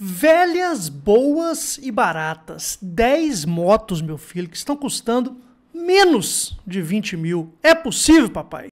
Velhas, boas e baratas. 10 motos, meu filho, que estão custando menos de 20 mil. É possível, papai?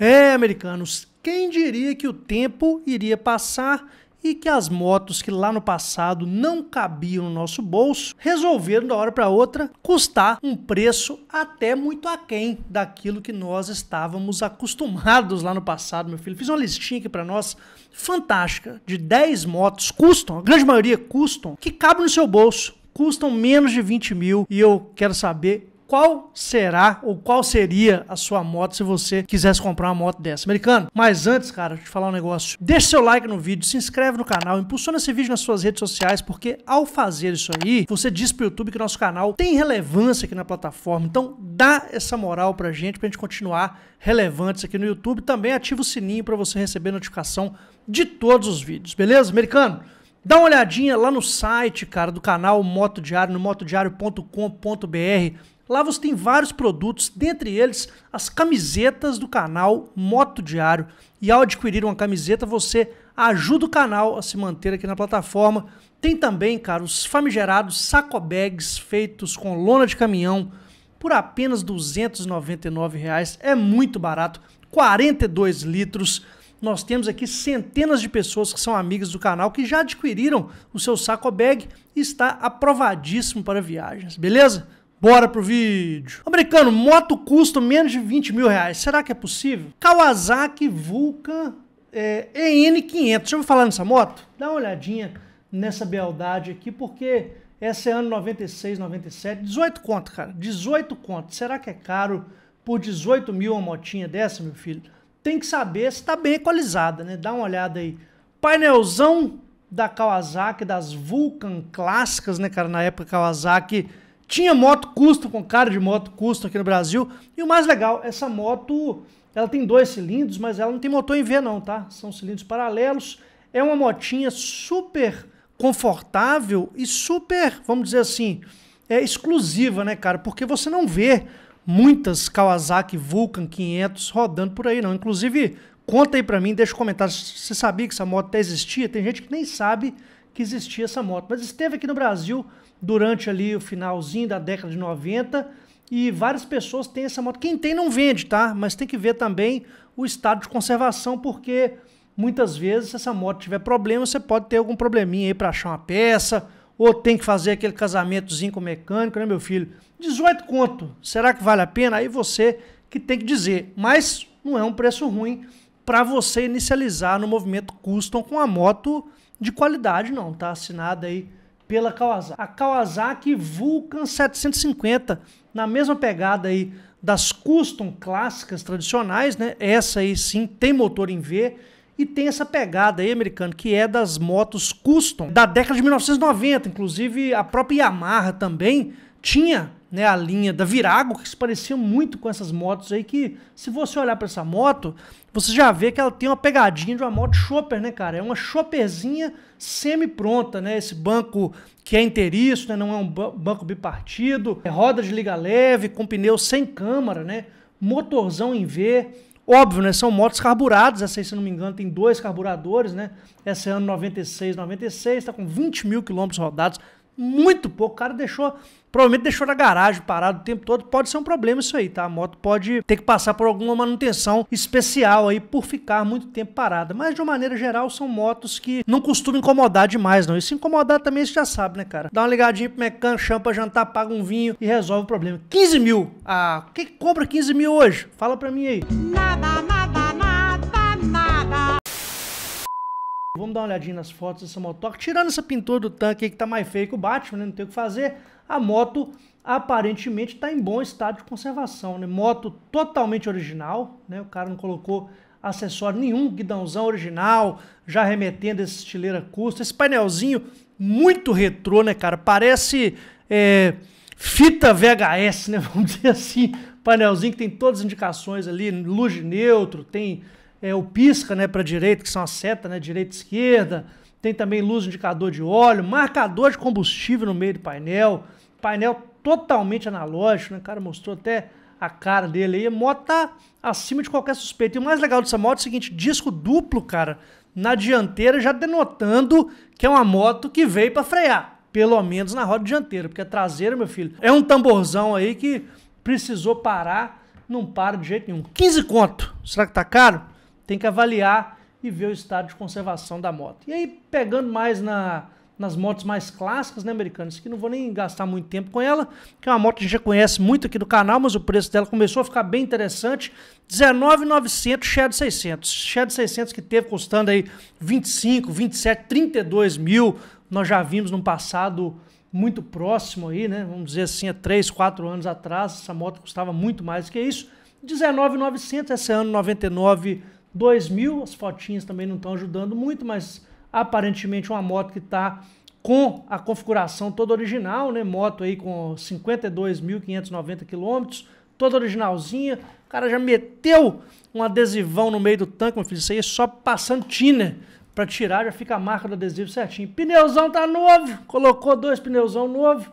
É, americanos, quem diria que o tempo iria passar e que as motos que lá no passado não cabiam no nosso bolso resolveram da hora para outra custar um preço até muito aquém daquilo que nós estávamos acostumados lá no passado, meu filho. Fiz uma listinha aqui para nós fantástica de 10 motos custom, a grande maioria custom, que cabem no seu bolso, custam menos de 20 mil e eu quero saber qual será ou qual seria a sua moto se você quisesse comprar uma moto dessa. Americano, mas antes, cara, deixa eu te falar um negócio. Deixa seu like no vídeo, se inscreve no canal, impulsiona esse vídeo nas suas redes sociais, porque ao fazer isso aí, você diz pro YouTube que nosso canal tem relevância aqui na plataforma. Então dá essa moral pra gente, pra gente continuar relevantes aqui no YouTube. Também ativa o sininho para você receber notificação de todos os vídeos, beleza, americano? Dá uma olhadinha lá no site, cara, do canal Moto Diário, no motodiário.com.br. Lá você tem vários produtos, dentre eles as camisetas do canal Moto Diário. E ao adquirir uma camiseta, você ajuda o canal a se manter aqui na plataforma. Tem também, cara, os famigerados sacobags feitos com lona de caminhão por apenas R$ 299. Reais. É muito barato, 42 litros. Nós temos aqui centenas de pessoas que são amigas do canal que já adquiriram o seu sacobag e está aprovadíssimo para viagens, beleza? Bora pro vídeo. Americano, moto custa menos de 20 mil reais. Será que é possível? Kawasaki Vulcan é, EN500. Deixa eu falar nessa moto. Dá uma olhadinha nessa beldade aqui, porque essa é ano 96, 97. 18 conto, cara. 18 conto. Será que é caro por 18 mil uma motinha dessa, meu filho? Tem que saber se tá bem equalizada, né? Dá uma olhada aí. Painelzão da Kawasaki, das Vulcan clássicas, né, cara? Na época Kawasaki tinha moto custom, com cara de moto custom aqui no Brasil. E o mais legal, essa moto, ela tem dois cilindros, mas ela não tem motor em V não, tá? São cilindros paralelos. É uma motinha super confortável e super, vamos dizer assim, é exclusiva, né, cara? Porque você não vê muitas Kawasaki Vulcan 500 rodando por aí, não. Inclusive, conta aí pra mim, deixa um comentário. Você sabia que essa moto até existia? Tem gente que nem sabe que existia essa moto. Mas esteve aqui no Brasil durante ali o finalzinho da década de 90 e várias pessoas têm essa moto. Quem tem não vende, tá? Mas tem que ver também o estado de conservação, porque muitas vezes se essa moto tiver problema, você pode ter algum probleminha aí para achar uma peça, ou tem que fazer aquele casamentozinho com o mecânico, né, meu filho? 18 conto, será que vale a pena? Aí você que tem que dizer, mas não é um preço ruim para você inicializar no movimento custom com uma moto de qualidade, não, tá assinada aí pela Kawasaki. A Kawasaki Vulcan 750, na mesma pegada aí das custom clássicas tradicionais, né? Essa aí sim tem motor em V e tem essa pegada aí americano que é das motos custom da década de 1990, inclusive a própria Yamaha também tinha né, a linha da Virago, que se parecia muito com essas motos aí, que se você olhar para essa moto, você já vê que ela tem uma pegadinha de uma moto chopper, né, cara? É uma chopperzinha semi-pronta, né? Esse banco que é inteiriço, né, não é um banco bipartido, é roda de liga leve, com pneu sem câmara, né? Motorzão em V, Óbvio, né? São motos carburadas. Essa aí, se não me engano, tem dois carburadores, né? Essa é ano 96, 96, tá com 20 mil quilômetros rodados. Muito pouco. O cara deixou Provavelmente deixou na garagem parado o tempo todo. Pode ser um problema isso aí, tá? A moto pode ter que passar por alguma manutenção especial aí por ficar muito tempo parada. Mas de uma maneira geral, são motos que não costumam incomodar demais, não. E se incomodar também, você já sabe, né, cara? Dá uma ligadinha pro mecânico, chama pra jantar, paga um vinho e resolve o problema. 15 mil. Ah, que compra 15 mil hoje? Fala pra mim aí. Nada, nada, nada, nada. Vamos dar uma olhadinha nas fotos dessa motoca. Tirando essa pintura do tanque aí que tá mais feio que o Batman, né? Não tem o que fazer a moto aparentemente está em bom estado de conservação. Né? Moto totalmente original, né? o cara não colocou acessório nenhum, guidãozão original, já remetendo esse estileira custo. Esse painelzinho muito retrô, né, cara? Parece é, fita VHS, né? Vamos dizer assim. Painelzinho que tem todas as indicações ali, luz neutro, tem é, o pisca, né, para direita, que são a seta, né, direita e esquerda tem também luz indicador de óleo, marcador de combustível no meio do painel, painel totalmente analógico, né? O cara mostrou até a cara dele aí. A moto tá acima de qualquer suspeita. E o mais legal dessa moto é o seguinte: disco duplo, cara, na dianteira, já denotando que é uma moto que veio para frear. Pelo menos na roda dianteira, porque a é traseira, meu filho, é um tamborzão aí que precisou parar, não para de jeito nenhum. 15 conto. Será que tá caro? Tem que avaliar e ver o estado de conservação da moto. E aí, pegando mais na, nas motos mais clássicas, né, americanas, que não vou nem gastar muito tempo com ela, que é uma moto que a gente já conhece muito aqui do canal, mas o preço dela começou a ficar bem interessante, 19,900 Shed 600. Shed 600 que teve custando aí 25, 27, 32 mil, nós já vimos no passado muito próximo aí, né, vamos dizer assim, há 3, 4 anos atrás, essa moto custava muito mais que isso, 19,900, esse é ano 99 2 mil, as fotinhas também não estão ajudando muito, mas aparentemente uma moto que está com a configuração toda original, né? Moto aí com 52.590 quilômetros, toda originalzinha. O cara já meteu um adesivão no meio do tanque, meu filho. Isso aí é só passando tiner para tirar, já fica a marca do adesivo certinho. Pneuzão tá novo, colocou dois pneuzão novo,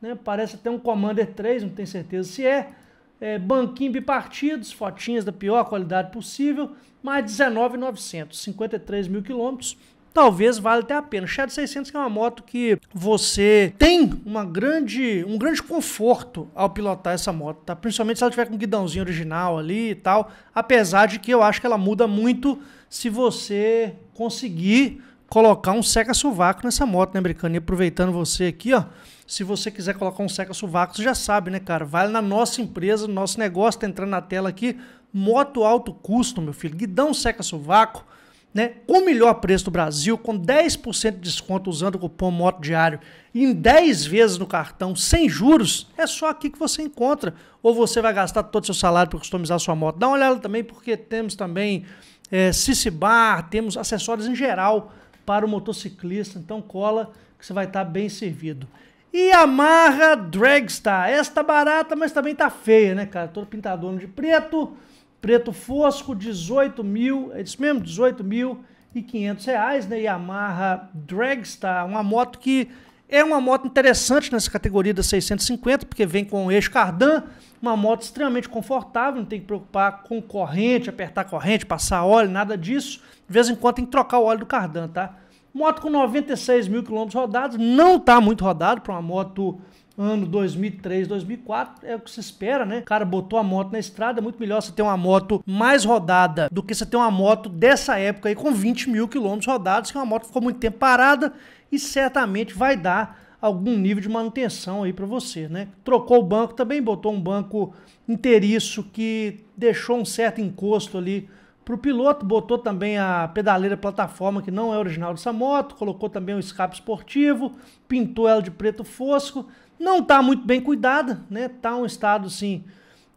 né? Parece até um Commander 3, não tenho certeza se é é, banquinho bipartidos, fotinhas da pior qualidade possível, mais 19,900, 53 mil quilômetros. Talvez valha até a pena. O Shadow 600 é uma moto que você tem uma grande, um grande conforto ao pilotar essa moto, tá? Principalmente se ela tiver com um guidãozinho original ali e tal. Apesar de que eu acho que ela muda muito se você conseguir colocar um seca suvaco nessa moto, né, Bricano? E aproveitando você aqui, ó. Se você quiser colocar um seca suvaco você já sabe, né, cara? Vai na nossa empresa, no nosso negócio, tá entrando na tela aqui. Moto alto custo, meu filho. Guidão seca suvaco né? O melhor preço do Brasil, com 10% de desconto usando o cupom Moto Diário. Em 10 vezes no cartão, sem juros, é só aqui que você encontra. Ou você vai gastar todo o seu salário para customizar a sua moto. Dá uma olhada também, porque temos também é, Bar, temos acessórios em geral para o motociclista. Então cola que você vai estar tá bem servido. E a Marra Dragstar. Esta barata, mas também tá feia, né, cara? Todo pintadona de preto, preto fosco, 18 mil, é isso mesmo? 18 mil e 500 reais, né? Yamaha Dragstar, uma moto que é uma moto interessante nessa categoria da 650, porque vem com o eixo cardan, uma moto extremamente confortável, não tem que preocupar com corrente, apertar corrente, passar óleo, nada disso. De vez em quando tem que trocar o óleo do cardan, tá? Moto com 96 mil quilômetros rodados, não está muito rodado para uma moto ano 2003, 2004, é o que se espera, né? O cara botou a moto na estrada, é muito melhor você ter uma moto mais rodada do que você ter uma moto dessa época aí com 20 mil quilômetros rodados, que é uma moto que ficou muito tempo parada e certamente vai dar algum nível de manutenção aí para você, né? Trocou o banco também, botou um banco inteiriço que deixou um certo encosto ali para o piloto, botou também a pedaleira plataforma, que não é original dessa moto, colocou também o um escape esportivo, pintou ela de preto fosco. Não está muito bem cuidada, né? Está um estado, assim,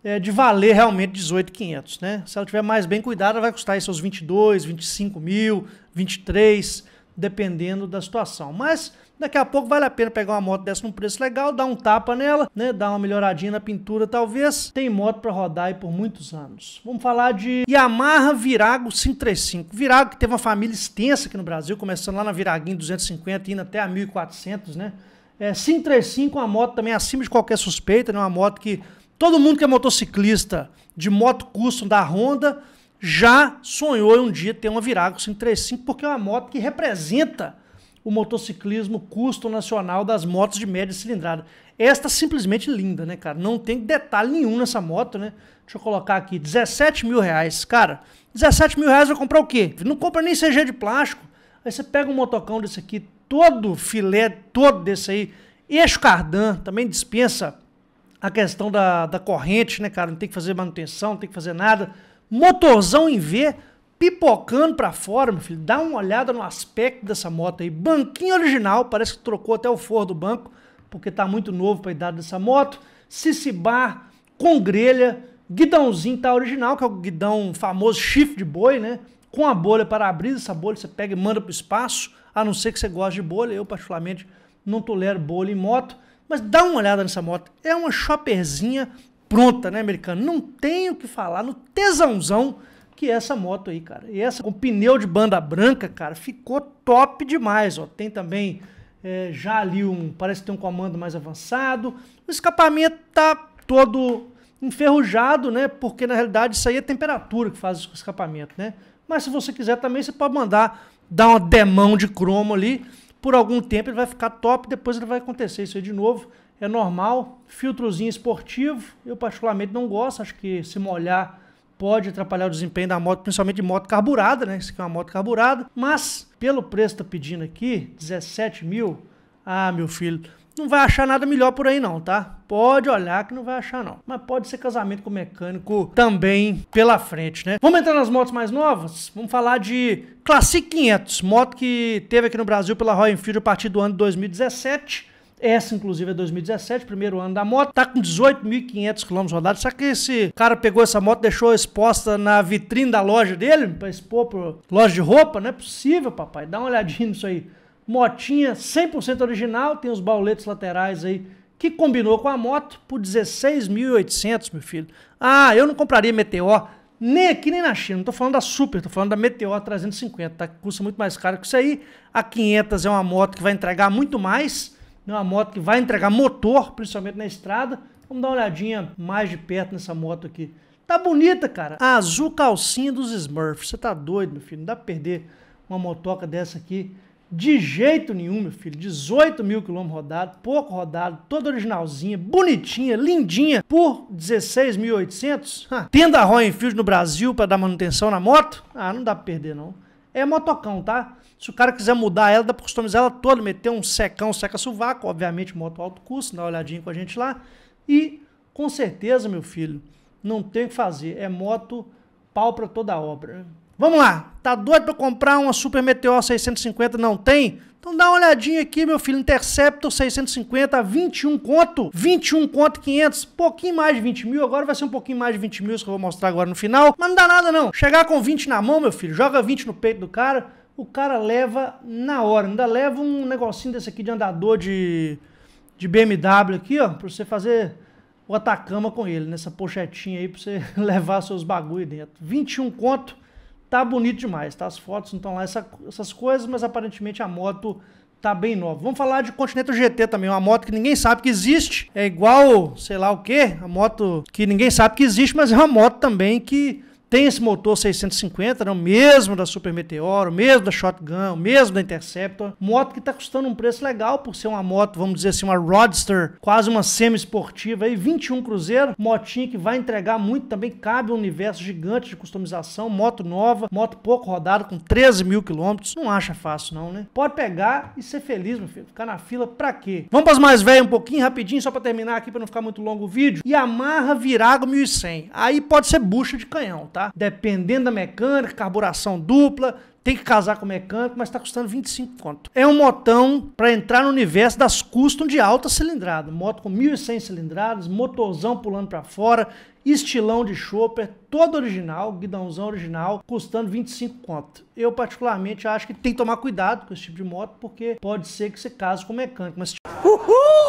é, de valer realmente 18,500, né? Se ela tiver mais bem cuidada, vai custar aí seus 22, 25 mil, 23 dependendo da situação. Mas daqui a pouco vale a pena pegar uma moto dessa num preço legal, dar um tapa nela, né, dar uma melhoradinha na pintura talvez. Tem moto para rodar aí por muitos anos. Vamos falar de Yamaha Virago 535. Virago que teve uma família extensa aqui no Brasil, começando lá na Viraguinho 250 indo até a 1400, né? É, 535 uma moto também acima de qualquer suspeita, né? Uma moto que todo mundo que é motociclista de moto custom da Honda já sonhou um dia ter uma Virago 535, porque é uma moto que representa o motociclismo custo nacional das motos de média cilindrada. Esta simplesmente linda, né, cara? Não tem detalhe nenhum nessa moto, né? Deixa eu colocar aqui, 17 mil reais. Cara, 17 mil reais vai comprar o quê? Não compra nem CG de plástico. Aí você pega um motocão desse aqui, todo filé, todo desse aí, eixo cardan, também dispensa a questão da, da corrente, né, cara? Não tem que fazer manutenção, não tem que fazer nada motorzão em V, pipocando pra fora, meu filho. Dá uma olhada no aspecto dessa moto aí. Banquinho original, parece que trocou até o forro do banco, porque tá muito novo pra idade dessa moto. Sissibar com grelha, guidãozinho tá original, que é o guidão famoso chifre de boi, né? Com a bolha para abrir, essa bolha você pega e manda pro espaço, a não ser que você goste de bolha. Eu, particularmente, não tolero bolha em moto. Mas dá uma olhada nessa moto. É uma shopperzinha pronta, né, americano? Não tenho o que falar no tesãozão que é essa moto aí, cara. E essa com pneu de banda branca, cara, ficou top demais, ó. Tem também é, já ali um, parece que tem um comando mais avançado. O escapamento tá todo enferrujado, né? Porque na realidade isso aí é temperatura que faz o escapamento, né? Mas se você quiser também, você pode mandar dar uma demão de cromo ali. Por algum tempo ele vai ficar top, depois ele vai acontecer isso aí de novo é normal. Filtrozinho esportivo, eu particularmente não gosto, acho que se molhar pode atrapalhar o desempenho da moto, principalmente de moto carburada, né? Isso aqui é uma moto carburada. Mas, pelo preço que tá pedindo aqui, 17 mil, ah, meu filho, não vai achar nada melhor por aí não, tá? Pode olhar que não vai achar não. Mas pode ser casamento com mecânico também pela frente, né? Vamos entrar nas motos mais novas? Vamos falar de Classic 500, moto que teve aqui no Brasil pela Royal Enfield a partir do ano de 2017. Essa, inclusive, é 2017, primeiro ano da moto. Tá com 18.500 km rodados. Só que esse cara pegou essa moto, deixou exposta na vitrine da loja dele, pra expor para loja de roupa. Não é possível, papai. Dá uma olhadinha nisso aí. Motinha 100% original, tem os bauletes laterais aí que combinou com a moto por 16.800, meu filho. Ah, eu não compraria Meteor nem aqui nem na China. Não tô falando da Super, tô falando da Meteor 350, tá? custa muito mais caro que isso aí. A 500 é uma moto que vai entregar muito mais. É uma moto que vai entregar motor, principalmente na estrada. Vamos dar uma olhadinha mais de perto nessa moto aqui. Tá bonita, cara. A azul calcinha dos Smurfs. Você tá doido, meu filho? Não dá pra perder uma motoca dessa aqui. De jeito nenhum, meu filho. 18 mil quilômetros rodados, pouco rodado, toda originalzinha, bonitinha, lindinha, por 16.800. Tenda Royal Enfield no Brasil para dar manutenção na moto? Ah, não dá pra perder, não. É motocão, tá? Se o cara quiser mudar ela, dá para customizar ela toda, meter um secão, seca sovaco, obviamente moto alto custo, dá uma olhadinha com a gente lá. E com certeza, meu filho, não tem o que fazer, é moto pau para toda obra. Vamos lá, tá doido para comprar uma Super Meteor 650, não tem? Então dá uma olhadinha aqui, meu filho, Interceptor 650, 21 conto, 21 conto 500, pouquinho mais de 20 mil, agora vai ser um pouquinho mais de 20 mil, isso que eu vou mostrar agora no final, mas não dá nada não. Chegar com 20 na mão, meu filho, joga 20 no peito do cara, o cara leva na hora. Ainda leva um negocinho desse aqui de andador de, de BMW aqui, ó, pra você fazer o Atacama com ele, nessa pochetinha aí, pra você levar seus bagulho dentro. 21 conto, tá bonito demais, tá? As fotos não estão lá, essa, essas coisas, mas aparentemente a moto tá bem nova. Vamos falar de Continental GT também, uma moto que ninguém sabe que existe. É igual, sei lá o quê a moto que ninguém sabe que existe, mas é uma moto também que tem esse motor 650, né, o mesmo da Super Meteoro o mesmo da Shotgun, o mesmo da Interceptor, moto que está custando um preço legal por ser uma moto, vamos dizer assim, uma Roadster, quase uma semi-esportiva aí, 21 cruzeiro, motinha que vai entregar muito também, cabe um universo gigante de customização, moto nova, moto pouco rodada, com 13 mil quilômetros, não acha fácil não, né? Pode pegar e ser feliz, meu filho, ficar na fila pra quê? Vamos para as mais velhas um pouquinho, rapidinho, só para terminar aqui, para não ficar muito longo o vídeo, e amarra Virago 1100, aí pode ser bucha de canhão, tá? tá? Dependendo da mecânica, carburação dupla, tem que casar com o mecânico, mas está custando 25 conto. É um motão para entrar no universo das custom de alta cilindrada. Moto com 1.100 cilindradas, motorzão pulando para fora, estilão de chopper, é todo original, guidãozão original, custando 25 conto. Eu particularmente acho que tem que tomar cuidado com esse tipo de moto, porque pode ser que você case com mecânico, mas Se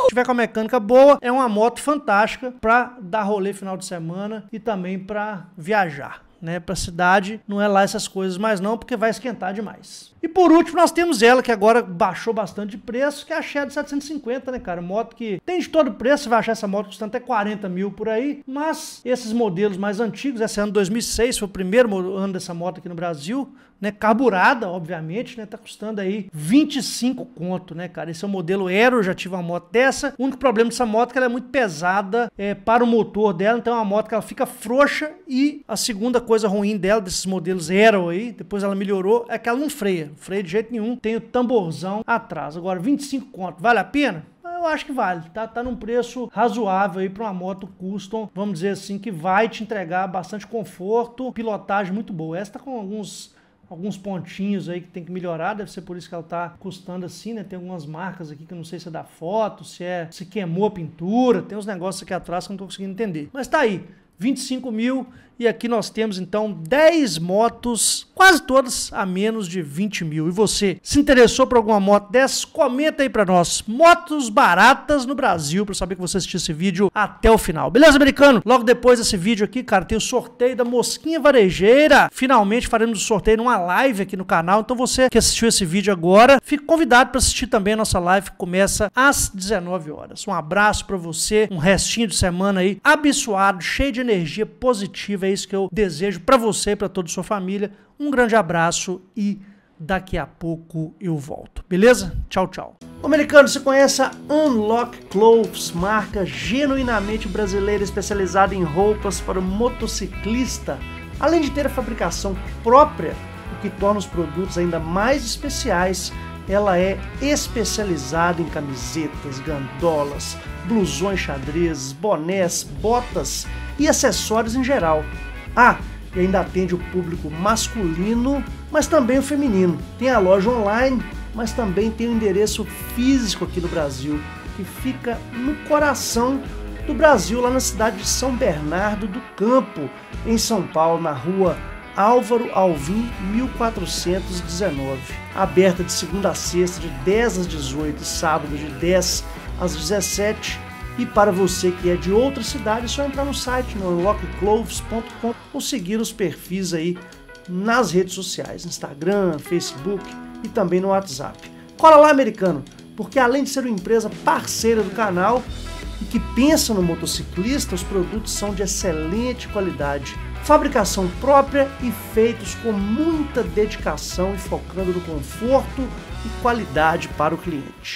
tiver com a mecânica boa, é uma moto fantástica para dar rolê final de semana e também para viajar né, para a cidade, não é lá essas coisas mais não, porque vai esquentar demais. E por último, nós temos ela, que agora baixou bastante de preço, que é a Shed 750, né, cara? Moto que tem de todo preço, você vai achar essa moto custando até 40 mil por aí, mas esses modelos mais antigos, esse é ano 2006 foi o primeiro ano dessa moto aqui no Brasil, né? Carburada, obviamente, né? Tá custando aí 25 conto, né, cara? Esse é o modelo Aero, eu já tive uma moto dessa. O único problema dessa moto é que ela é muito pesada é, para o motor dela, então é uma moto que ela fica frouxa e a segunda coisa ruim dela, desses modelos Aero aí, depois ela melhorou, é que ela não freia. freia de jeito nenhum, tem o tamborzão atrás. Agora, 25 conto, vale a pena? eu acho que vale, tá? Tá num preço razoável aí para uma moto custom, vamos dizer assim, que vai te entregar bastante conforto, pilotagem muito boa. Essa tá com alguns alguns pontinhos aí que tem que melhorar, deve ser por isso que ela tá custando assim, né? Tem algumas marcas aqui que eu não sei se é da foto, se é se queimou a pintura, tem uns negócios aqui atrás que eu não tô conseguindo entender. Mas tá aí, 25 mil e aqui nós temos então 10 motos, quase todas a menos de 20 mil. E você se interessou por alguma moto dessa? Comenta aí para nós. Motos baratas no Brasil, para saber que você assistiu esse vídeo até o final. Beleza, americano? Logo depois desse vídeo aqui, cara, tem o sorteio da Mosquinha Varejeira. Finalmente faremos o sorteio numa live aqui no canal. Então você que assistiu esse vídeo agora, fique convidado para assistir também a nossa live que começa às 19 horas. Um abraço para você, um restinho de semana aí abençoado, cheio de energia positiva que eu desejo para você e para toda a sua família. Um grande abraço e daqui a pouco eu volto. Beleza? Tchau, tchau. O americano, se conhece a Unlock Clothes, marca genuinamente brasileira especializada em roupas para o motociclista, além de ter a fabricação própria, o que torna os produtos ainda mais especiais ela é especializada em camisetas, gandolas, blusões xadrez, bonés, botas e acessórios em geral. Ah, e ainda atende o público masculino, mas também o feminino. Tem a loja online, mas também tem o endereço físico aqui no Brasil, que fica no coração do Brasil, lá na cidade de São Bernardo do Campo, em São Paulo, na rua Álvaro Alvim 1419, aberta de segunda a sexta de 10 às 18 sábado de 10 às 17. E para você que é de outra cidade, é só entrar no site no unlockcloves.com ou seguir os perfis aí nas redes sociais, Instagram, Facebook e também no WhatsApp. Cola lá, americano, porque além de ser uma empresa parceira do canal e que pensa no motociclista, os produtos são de excelente qualidade fabricação própria e feitos com muita dedicação e focando no conforto e qualidade para o cliente.